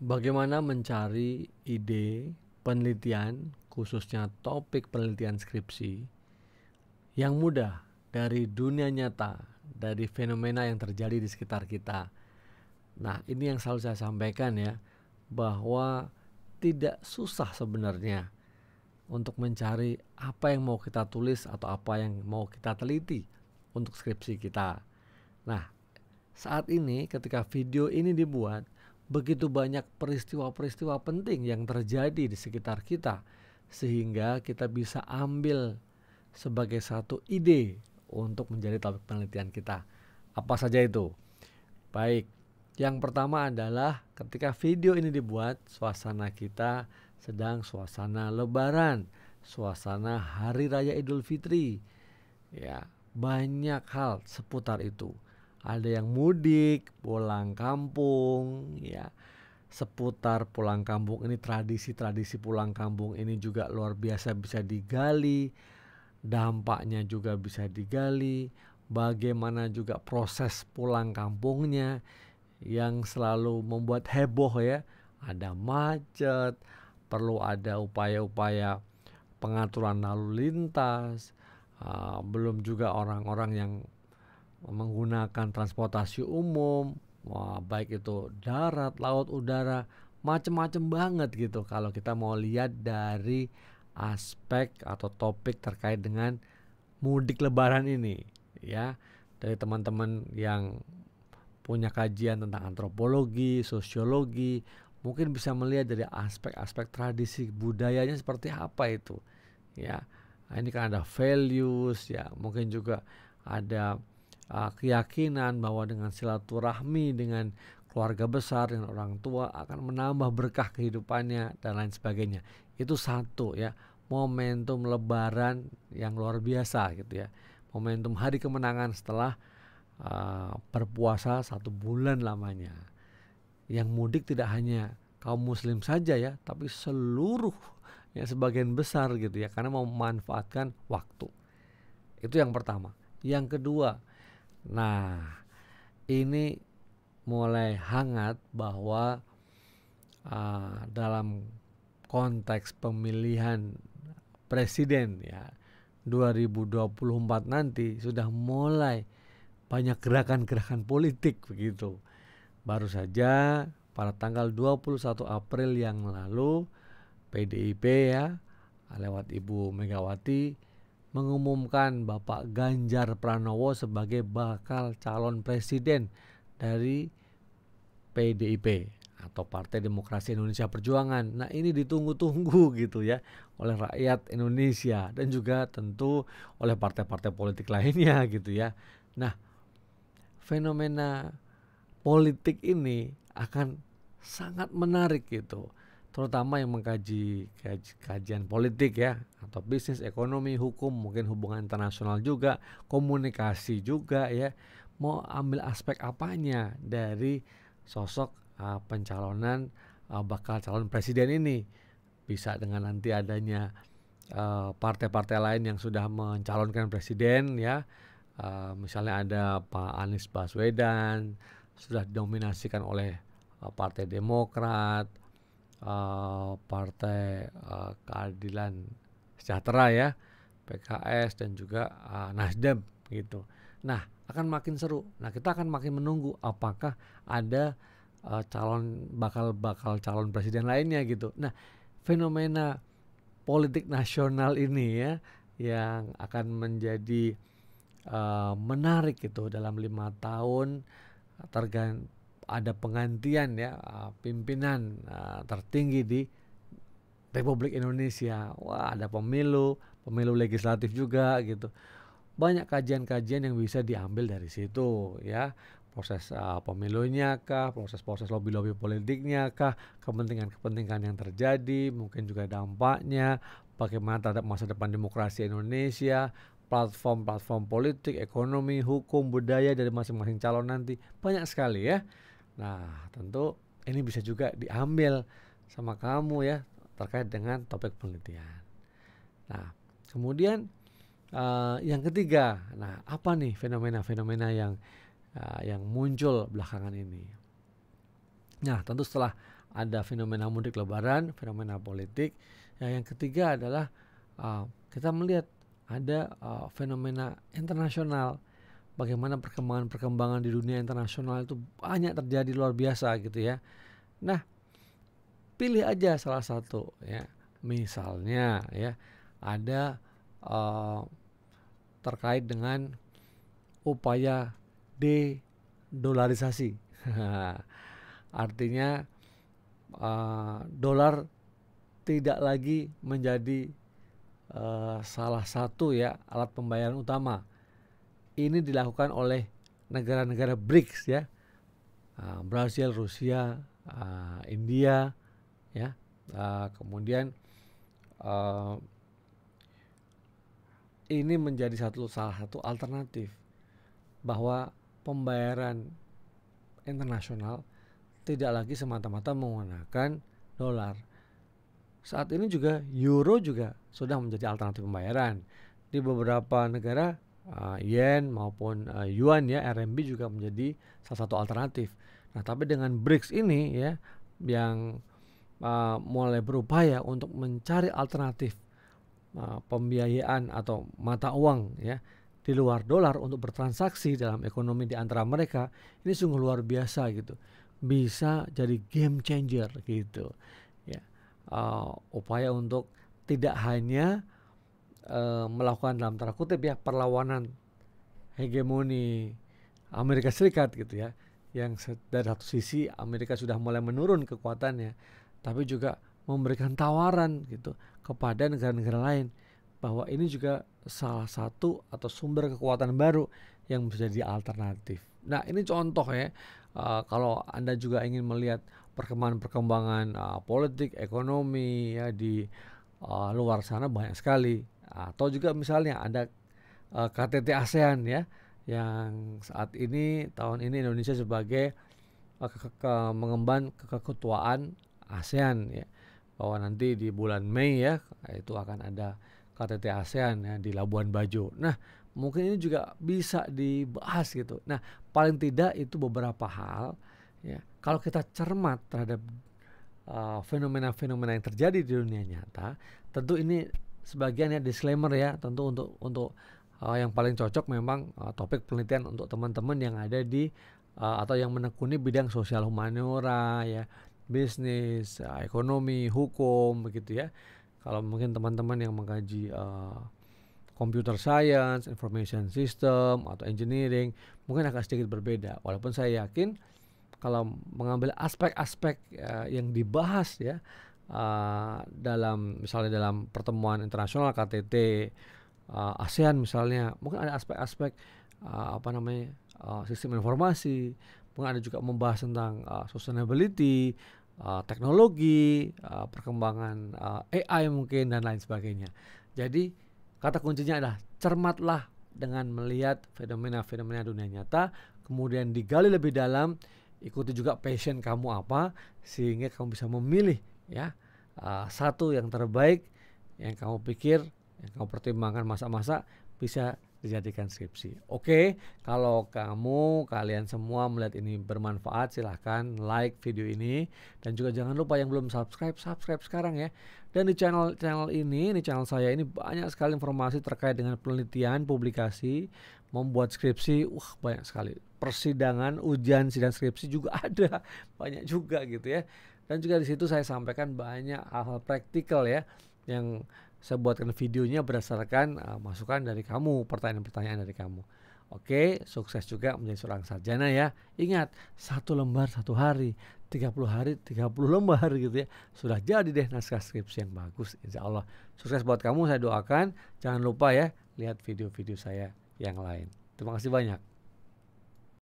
Bagaimana mencari ide penelitian, khususnya topik penelitian skripsi, yang mudah dari dunia nyata, dari fenomena yang terjadi di sekitar kita. Nah, ini yang selalu saya sampaikan ya, bahwa tidak susah sebenarnya untuk mencari apa yang mau kita tulis atau apa yang mau kita teliti untuk skripsi kita. Nah, saat ini ketika video ini dibuat, begitu banyak peristiwa-peristiwa penting yang terjadi di sekitar kita, sehingga kita bisa ambil sebagai satu ide untuk menjadi topik penelitian kita. Apa saja itu? Baik, yang pertama adalah ketika video ini dibuat, suasana kita sedang suasana lebaran, suasana hari raya Idul Fitri. Ya, banyak hal seputar itu ada yang mudik, pulang kampung, ya. Seputar pulang kampung ini tradisi-tradisi pulang kampung ini juga luar biasa bisa digali. Dampaknya juga bisa digali, bagaimana juga proses pulang kampungnya yang selalu membuat heboh ya. Ada macet, perlu ada upaya-upaya pengaturan lalu lintas. Uh, belum juga orang-orang yang menggunakan transportasi umum, wah baik itu darat, laut, udara, macam-macam banget gitu kalau kita mau lihat dari aspek atau topik terkait dengan mudik lebaran ini ya dari teman-teman yang punya kajian tentang antropologi, sosiologi, mungkin bisa melihat dari aspek-aspek tradisi budayanya seperti apa itu. Ya, nah, ini kan ada values ya, mungkin juga ada uh, keyakinan bahwa dengan silaturahmi dengan keluarga besar dengan orang tua akan menambah berkah kehidupannya dan lain sebagainya. Itu satu ya, momentum lebaran yang luar biasa gitu ya. Momentum hari kemenangan setelah uh, berpuasa satu bulan lamanya. Yang mudik tidak hanya kaum muslim saja ya, tapi seluruh ya sebagian besar gitu ya karena mau memanfaatkan waktu. Itu yang pertama. Yang kedua, Nah, ini mulai hangat bahwa uh, dalam konteks pemilihan presiden ya 2024 nanti sudah mulai banyak gerakan-gerakan politik begitu. Baru saja pada tanggal 21 April yang lalu PDIP ya lewat Ibu Megawati mengumumkan Bapak Ganjar Pranowo sebagai bakal calon presiden dari PDIP atau Partai Demokrasi Indonesia Perjuangan. Nah, ini ditunggu-tunggu gitu ya oleh rakyat Indonesia dan juga tentu oleh partai-partai politik lainnya gitu ya. Nah, fenomena politik ini akan sangat menarik gitu terutama yang mengkaji kaj, kajian politik ya atau bisnis ekonomi hukum mungkin hubungan internasional juga komunikasi juga ya mau ambil aspek apanya dari sosok uh, pencalonan uh, bakal calon presiden ini bisa dengan nanti adanya partai-partai uh, lain yang sudah mencalonkan presiden ya uh, misalnya ada Pak Anies Baswedan sudah didominasikan oleh uh, Partai Demokrat Eh, partai uh, Keadilan Sejahtera ya, PKS dan juga uh, Nasdem gitu. Nah, akan makin seru. Nah, kita akan makin menunggu apakah ada uh, calon bakal-bakal calon presiden lainnya gitu. Nah, fenomena politik nasional ini ya yang akan menjadi uh, menarik gitu dalam lima tahun tergan ada penggantian ya ah, pimpinan ah, tertinggi di Republik Indonesia. Wah, ada pemilu, pemilu legislatif juga gitu. Banyak kajian-kajian yang bisa diambil dari situ ya. Proses uh, pemilunya kah, proses-proses lobby-lobby politiknya kah, kepentingan-kepentingan yang terjadi, mungkin juga dampaknya, bagaimana terhadap masa depan demokrasi Indonesia, platform-platform politik, ekonomi, hukum, budaya dari masing-masing calon nanti. Banyak sekali ya. Nah, tentu ini bisa juga diambil sama kamu ya terkait dengan topik penelitian. Nah, kemudian uh, yang ketiga, nah apa nih fenomena-fenomena yang uh, yang muncul belakangan ini? Nah, tentu setelah ada fenomena mudik lebaran, fenomena politik, ya, yang ketiga adalah uh, kita melihat ada uh, fenomena internasional bagaimana perkembangan-perkembangan di dunia internasional itu banyak terjadi luar biasa gitu ya. Nah, pilih aja salah satu ya. Misalnya ya ada uh, terkait dengan upaya de-dolarisasi. Artinya uh, dolar tidak lagi menjadi uh, salah satu ya alat pembayaran utama ini dilakukan oleh negara-negara BRICS ya. Ah, Brasil, Rusia, ah, India ya. Ah, kemudian ini menjadi satu salah satu alternatif bahwa pembayaran internasional tidak lagi semata-mata menggunakan dolar. Saat ini juga euro juga sudah menjadi alternatif pembayaran. Di beberapa negara uh, yen maupun uh, yuan ya RMB juga menjadi salah satu alternatif. Nah, tapi dengan BRICS ini ya yang uh, mulai berupaya untuk mencari alternatif uh, pembiayaan atau mata uang ya di luar dolar untuk bertransaksi dalam ekonomi di antara mereka ini sungguh luar biasa gitu bisa jadi game changer gitu ya uh, upaya untuk tidak hanya Eh, melakukan dalam tanda kutip ya perlawanan hegemoni Amerika Serikat gitu ya yang dari satu sisi Amerika sudah mulai menurun kekuatannya tapi juga memberikan tawaran gitu kepada negara-negara lain bahwa ini juga salah satu atau sumber kekuatan baru yang bisa jadi alternatif. Nah ini contoh ya uh, kalau anda juga ingin melihat perkembangan-perkembangan uh, politik ekonomi ya di uh, luar sana banyak sekali atau juga misalnya ada eh, KTT ASEAN ya yang saat ini tahun ini Indonesia sebagai uh, ke ke mengemban keketuaan ASEAN ya bahwa nanti di bulan Mei ya itu akan ada KTT ASEAN ya di Labuan Bajo. Nah, mungkin ini juga bisa dibahas gitu. Nah, paling tidak itu beberapa hal ya. Kalau kita cermat terhadap eh, fenomena-fenomena uh, fenomena -fenomena yang terjadi di dunia nyata, tentu ini sebagian ya disclaimer ya tentu untuk untuk uh, yang paling cocok memang uh, topik penelitian untuk teman-teman yang ada di uh, atau yang menekuni bidang sosial humaniora ya bisnis uh, ekonomi hukum begitu ya kalau mungkin teman-teman yang mengkaji uh, computer science information system atau engineering mungkin agak sedikit berbeda walaupun saya yakin kalau mengambil aspek-aspek uh, yang dibahas ya uh, dalam misalnya dalam pertemuan internasional KTT uh, ah, ASEAN misalnya mungkin ada aspek-aspek uh, apa namanya uh, sistem informasi mungkin ada juga membahas tentang uh, sustainability uh, teknologi uh, perkembangan uh, AI mungkin dan lain sebagainya jadi kata kuncinya adalah cermatlah dengan melihat fenomena-fenomena dunia nyata kemudian digali lebih dalam ikuti juga passion kamu apa sehingga kamu bisa memilih ya uh, satu yang terbaik yang kamu pikir yang kamu pertimbangkan masa-masa bisa dijadikan skripsi. Oke, okay, kalau kamu kalian semua melihat ini bermanfaat silahkan like video ini dan juga jangan lupa yang belum subscribe subscribe sekarang ya. Dan di channel channel ini di channel saya ini banyak sekali informasi terkait dengan penelitian, publikasi, membuat skripsi, wah banyak sekali. Persidangan, ujian sidang skripsi juga ada banyak juga gitu ya. Dan juga di situ saya sampaikan banyak hal-hal praktikal ya yang saya buatkan videonya berdasarkan uh, masukan dari kamu, pertanyaan-pertanyaan dari kamu. Oke, sukses juga menjadi seorang sarjana ya. Ingat, satu lembar satu hari, 30 hari 30 lembar gitu ya. Sudah jadi deh naskah skripsi yang bagus insya Allah. Sukses buat kamu saya doakan. Jangan lupa ya lihat video-video saya yang lain. Terima kasih banyak.